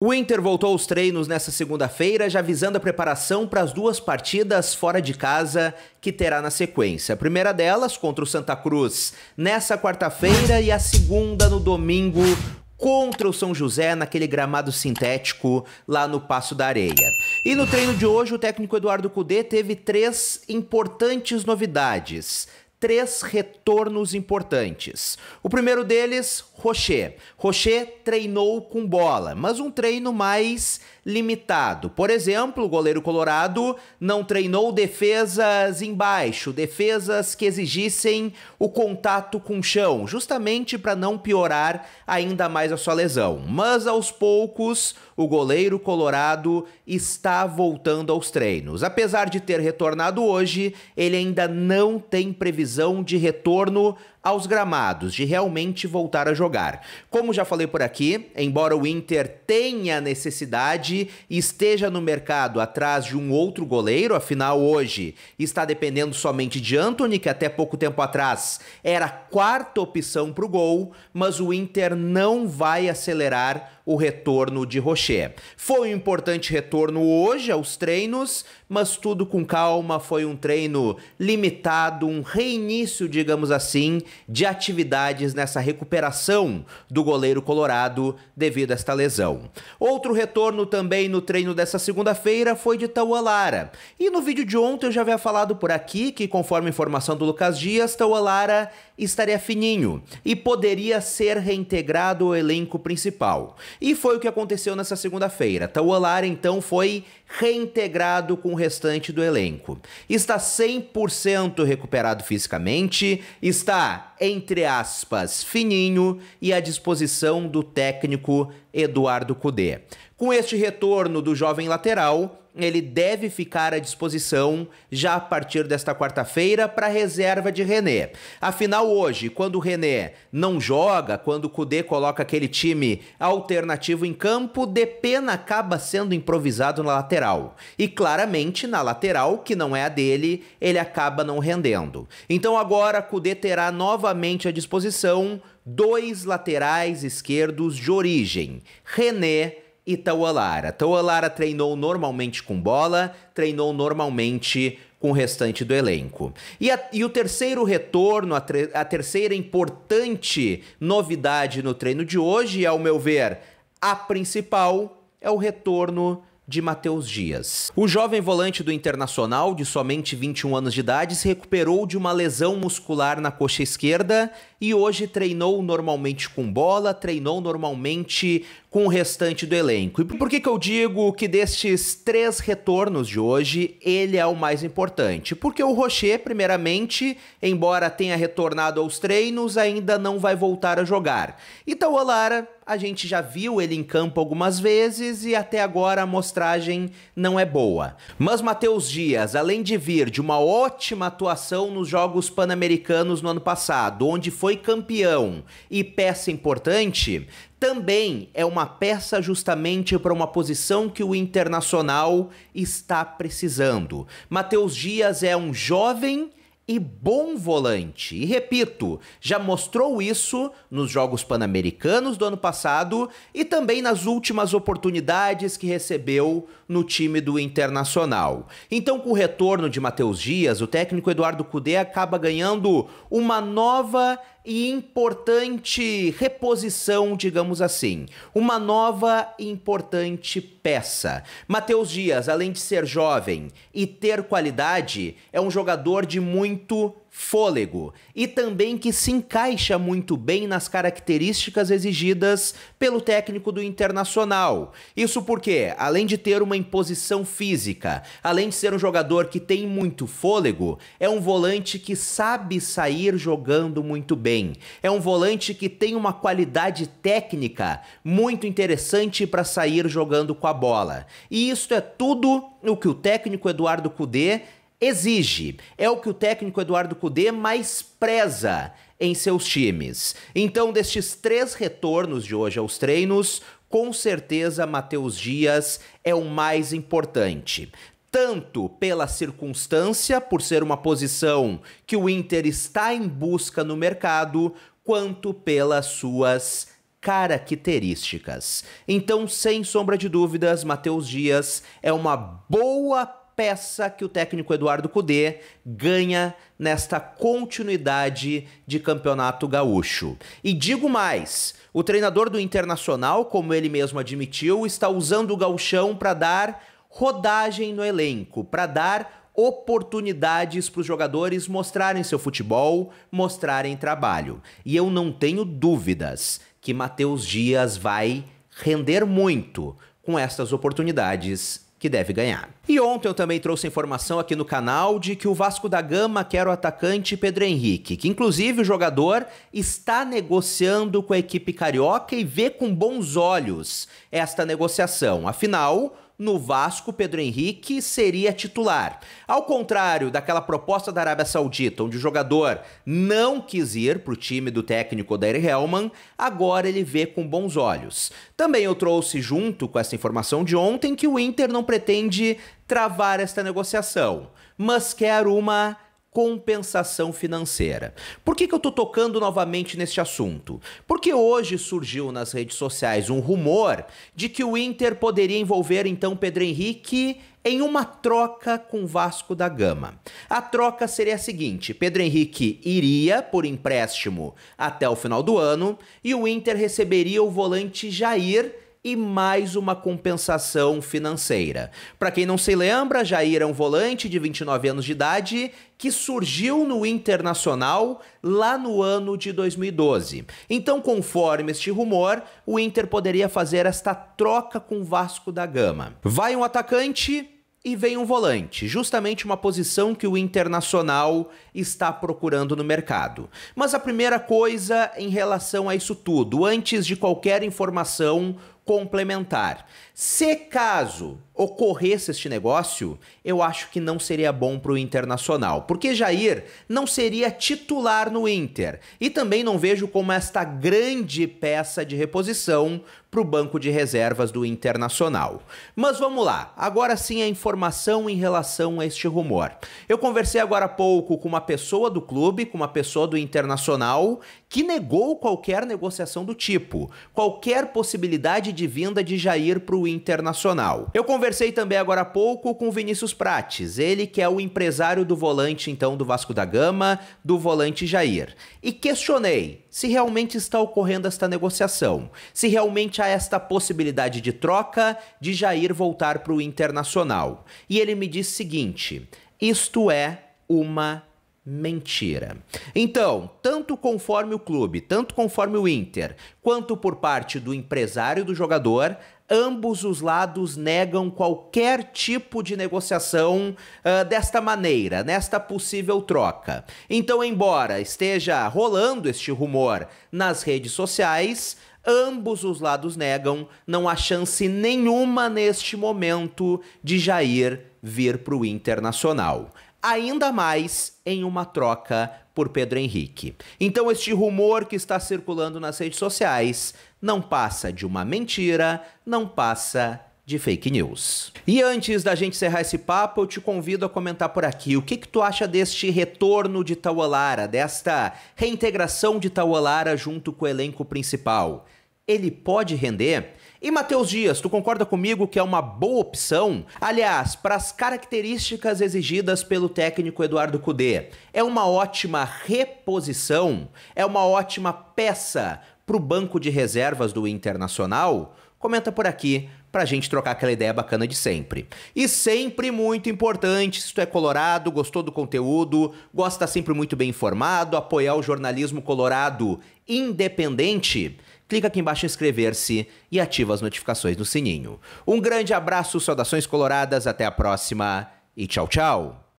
O Inter voltou aos treinos nesta segunda-feira, já visando a preparação para as duas partidas fora de casa que terá na sequência. A primeira delas contra o Santa Cruz nessa quarta-feira e a segunda no domingo contra o São José naquele gramado sintético lá no Passo da Areia. E no treino de hoje, o técnico Eduardo Cudê teve três importantes novidades três retornos importantes. O primeiro deles, Rocher. Rocher treinou com bola, mas um treino mais limitado. Por exemplo, o goleiro colorado não treinou defesas embaixo, defesas que exigissem o contato com o chão, justamente para não piorar ainda mais a sua lesão. Mas aos poucos, o goleiro colorado está voltando aos treinos. Apesar de ter retornado hoje, ele ainda não tem previsão de retorno aos gramados, de realmente voltar a jogar. Como já falei por aqui, embora o Inter tenha necessidade esteja no mercado atrás de um outro goleiro, afinal, hoje está dependendo somente de Anthony, que até pouco tempo atrás era a quarta opção para o gol, mas o Inter não vai acelerar o retorno de Rocher. Foi um importante retorno hoje aos treinos, mas tudo com calma, foi um treino limitado, um reinício, digamos assim, de atividades nessa recuperação do goleiro colorado devido a esta lesão. Outro retorno também também no treino dessa segunda-feira foi de Taualara. E no vídeo de ontem eu já havia falado por aqui que, conforme informação do Lucas Dias, Taualara estaria fininho e poderia ser reintegrado ao elenco principal. E foi o que aconteceu nessa segunda-feira. Taualara então foi reintegrado com o restante do elenco. Está 100% recuperado fisicamente, está entre aspas, fininho e à disposição do técnico Eduardo Cudê. Com este retorno do jovem lateral, ele deve ficar à disposição já a partir desta quarta-feira para reserva de René. Afinal, hoje, quando o René não joga, quando o Cudê coloca aquele time alternativo em campo, Depena acaba sendo improvisado na lateral. E claramente, na lateral, que não é a dele, ele acaba não rendendo. Então agora, Cudê terá novamente à disposição dois laterais esquerdos de origem, René e Taualara. treinou normalmente com bola, treinou normalmente com o restante do elenco. E, a, e o terceiro retorno, a, tre, a terceira importante novidade no treino de hoje, ao meu ver, a principal, é o retorno de Matheus Dias. O jovem volante do Internacional, de somente 21 anos de idade, se recuperou de uma lesão muscular na coxa esquerda e hoje treinou normalmente com bola, treinou normalmente com o restante do elenco. E por que, que eu digo que destes três retornos de hoje, ele é o mais importante? Porque o Rocher, primeiramente, embora tenha retornado aos treinos, ainda não vai voltar a jogar. Então, Olara a gente já viu ele em campo algumas vezes e até agora a mostragem não é boa. Mas Matheus Dias, além de vir de uma ótima atuação nos Jogos Pan-Americanos no ano passado, onde foi campeão e peça importante, também é uma peça justamente para uma posição que o Internacional está precisando. Matheus Dias é um jovem e bom volante. E repito, já mostrou isso nos Jogos Pan-Americanos do ano passado e também nas últimas oportunidades que recebeu no time do Internacional. Então, com o retorno de Matheus Dias, o técnico Eduardo Cudê acaba ganhando uma nova e importante reposição, digamos assim. Uma nova e importante peça. Matheus Dias, além de ser jovem e ter qualidade, é um jogador de muito fôlego e também que se encaixa muito bem nas características exigidas pelo técnico do Internacional. Isso porque, além de ter uma imposição física, além de ser um jogador que tem muito fôlego, é um volante que sabe sair jogando muito bem. É um volante que tem uma qualidade técnica muito interessante para sair jogando com a bola. E isso é tudo o que o técnico Eduardo Cudê exige. É o que o técnico Eduardo Cudê mais preza em seus times. Então, destes três retornos de hoje aos treinos, com certeza Matheus Dias é o mais importante. Tanto pela circunstância, por ser uma posição que o Inter está em busca no mercado, quanto pelas suas características. Então, sem sombra de dúvidas, Matheus Dias é uma boa peça que o técnico Eduardo Cudê ganha nesta continuidade de campeonato gaúcho. E digo mais, o treinador do Internacional, como ele mesmo admitiu, está usando o gauchão para dar rodagem no elenco, para dar oportunidades para os jogadores mostrarem seu futebol, mostrarem trabalho. E eu não tenho dúvidas que Matheus Dias vai render muito com estas oportunidades que deve ganhar. E ontem eu também trouxe informação aqui no canal de que o Vasco da Gama quer o atacante Pedro Henrique, que inclusive o jogador está negociando com a equipe carioca e vê com bons olhos esta negociação. Afinal, no Vasco, Pedro Henrique seria titular. Ao contrário daquela proposta da Arábia Saudita, onde o jogador não quis ir para o time do técnico Odair Hellman, agora ele vê com bons olhos. Também eu trouxe junto com essa informação de ontem que o Inter não pretende travar esta negociação, mas quer uma compensação financeira. Por que, que eu estou tocando novamente neste assunto? Porque hoje surgiu nas redes sociais um rumor de que o Inter poderia envolver então Pedro Henrique em uma troca com Vasco da Gama. A troca seria a seguinte: Pedro Henrique iria por empréstimo até o final do ano e o Inter receberia o volante Jair e mais uma compensação financeira. Para quem não se lembra, Jair é um volante de 29 anos de idade que surgiu no Internacional lá no ano de 2012. Então, conforme este rumor, o Inter poderia fazer esta troca com o Vasco da Gama. Vai um atacante, e vem um volante, justamente uma posição que o Internacional está procurando no mercado. Mas a primeira coisa em relação a isso tudo, antes de qualquer informação complementar. Se caso ocorresse este negócio, eu acho que não seria bom para o Internacional, porque Jair não seria titular no Inter e também não vejo como esta grande peça de reposição para o banco de reservas do Internacional. Mas vamos lá, agora sim a informação em relação a este rumor. Eu conversei agora há pouco com uma pessoa do clube, com uma pessoa do Internacional, que negou qualquer negociação do tipo, qualquer possibilidade de vinda de Jair para o Internacional. Eu conversei também agora há pouco com Vinícius Prates, ele que é o empresário do volante então do Vasco da Gama, do volante Jair. E questionei se realmente está ocorrendo esta negociação, se realmente há esta possibilidade de troca de Jair voltar para o Internacional. E ele me disse o seguinte: isto é uma mentira. Então, tanto conforme o clube, tanto conforme o Inter, quanto por parte do empresário do jogador, ambos os lados negam qualquer tipo de negociação uh, desta maneira, nesta possível troca. Então, embora esteja rolando este rumor nas redes sociais, ambos os lados negam, não há chance nenhuma neste momento de Jair vir para o Internacional ainda mais em uma troca por Pedro Henrique. Então, este rumor que está circulando nas redes sociais não passa de uma mentira, não passa de fake news. E antes da gente encerrar esse papo, eu te convido a comentar por aqui o que, que tu acha deste retorno de Tawalara, desta reintegração de Tawalara junto com o elenco principal. Ele pode render? E Matheus Dias, tu concorda comigo que é uma boa opção? Aliás, para as características exigidas pelo técnico Eduardo Cudê, é uma ótima reposição? É uma ótima peça para o banco de reservas do Internacional? Comenta por aqui para a gente trocar aquela ideia bacana de sempre. E sempre muito importante, se tu é colorado, gostou do conteúdo, gosta sempre muito bem informado, apoiar o jornalismo colorado independente, clica aqui embaixo em inscrever-se e ativa as notificações no sininho. Um grande abraço, saudações coloradas, até a próxima e tchau, tchau!